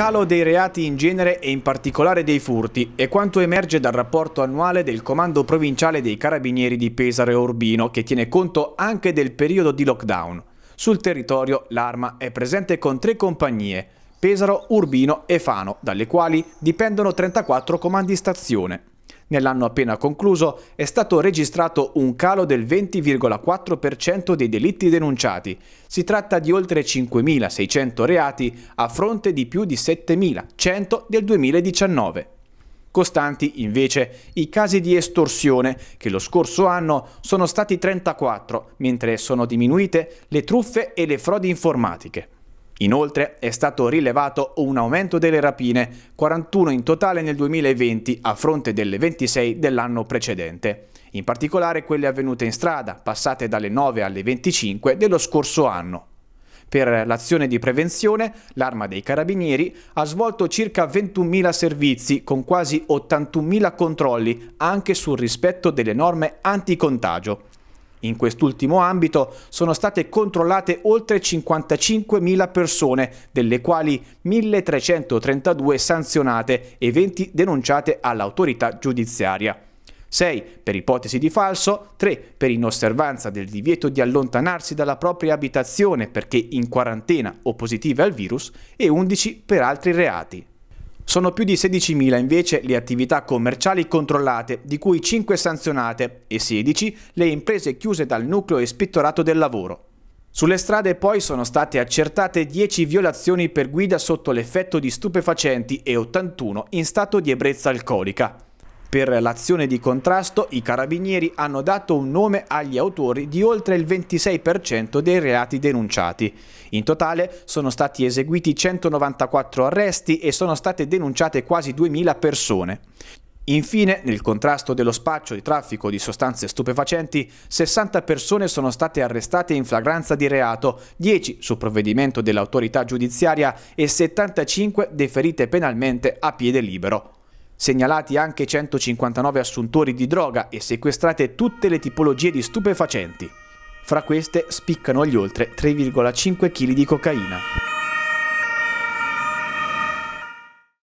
calo dei reati in genere e in particolare dei furti è quanto emerge dal rapporto annuale del Comando Provinciale dei Carabinieri di Pesaro e Urbino che tiene conto anche del periodo di lockdown. Sul territorio l'arma è presente con tre compagnie, Pesaro, Urbino e Fano, dalle quali dipendono 34 comandi stazione. Nell'anno appena concluso è stato registrato un calo del 20,4% dei delitti denunciati. Si tratta di oltre 5.600 reati a fronte di più di 7.100 del 2019. Costanti invece i casi di estorsione che lo scorso anno sono stati 34, mentre sono diminuite le truffe e le frodi informatiche. Inoltre è stato rilevato un aumento delle rapine, 41 in totale nel 2020 a fronte delle 26 dell'anno precedente. In particolare quelle avvenute in strada, passate dalle 9 alle 25 dello scorso anno. Per l'azione di prevenzione, l'Arma dei Carabinieri ha svolto circa 21.000 servizi con quasi 81.000 controlli anche sul rispetto delle norme anticontagio. In quest'ultimo ambito sono state controllate oltre 55.000 persone, delle quali 1.332 sanzionate e 20 denunciate all'autorità giudiziaria. 6 per ipotesi di falso, 3 per inosservanza del divieto di allontanarsi dalla propria abitazione perché in quarantena o positive al virus e 11 per altri reati. Sono più di 16.000 invece le attività commerciali controllate, di cui 5 sanzionate e 16 le imprese chiuse dal nucleo ispettorato del lavoro. Sulle strade poi sono state accertate 10 violazioni per guida sotto l'effetto di stupefacenti e 81 in stato di ebbrezza alcolica. Per l'azione di contrasto i carabinieri hanno dato un nome agli autori di oltre il 26% dei reati denunciati. In totale sono stati eseguiti 194 arresti e sono state denunciate quasi 2000 persone. Infine, nel contrasto dello spaccio di traffico di sostanze stupefacenti, 60 persone sono state arrestate in flagranza di reato, 10 su provvedimento dell'autorità giudiziaria e 75 deferite penalmente a piede libero segnalati anche 159 assuntori di droga e sequestrate tutte le tipologie di stupefacenti. Fra queste spiccano gli oltre 3,5 kg di cocaina.